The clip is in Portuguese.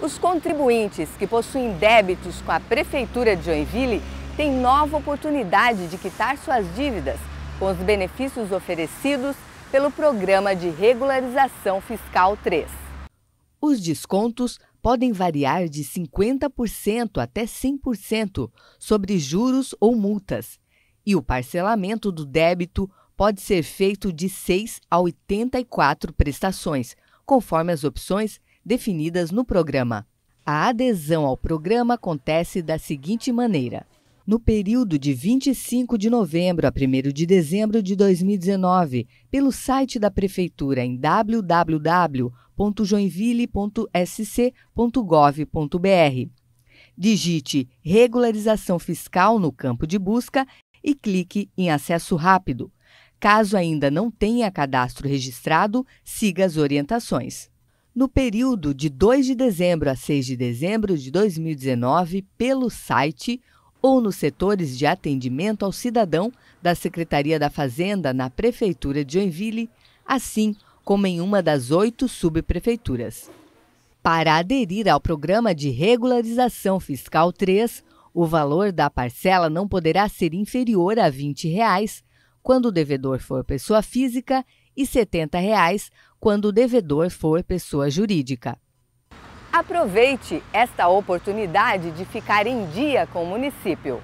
Os contribuintes que possuem débitos com a Prefeitura de Joinville têm nova oportunidade de quitar suas dívidas com os benefícios oferecidos pelo Programa de Regularização Fiscal 3. Os descontos podem variar de 50% até 100% sobre juros ou multas, e o parcelamento do débito pode ser feito de 6 a 84 prestações, conforme as opções definidas no programa. A adesão ao programa acontece da seguinte maneira: no período de 25 de novembro a 1 de dezembro de 2019, pelo site da Prefeitura em www.joinville.sc.gov.br. Digite Regularização Fiscal no campo de busca e clique em Acesso Rápido. Caso ainda não tenha cadastro registrado, siga as orientações no período de 2 de dezembro a 6 de dezembro de 2019 pelo site ou nos setores de atendimento ao cidadão da Secretaria da Fazenda na Prefeitura de Joinville, assim como em uma das oito subprefeituras. Para aderir ao programa de regularização fiscal 3, o valor da parcela não poderá ser inferior a R$ 20, reais, quando o devedor for pessoa física e R$ 70,00 quando o devedor for pessoa jurídica. Aproveite esta oportunidade de ficar em dia com o município.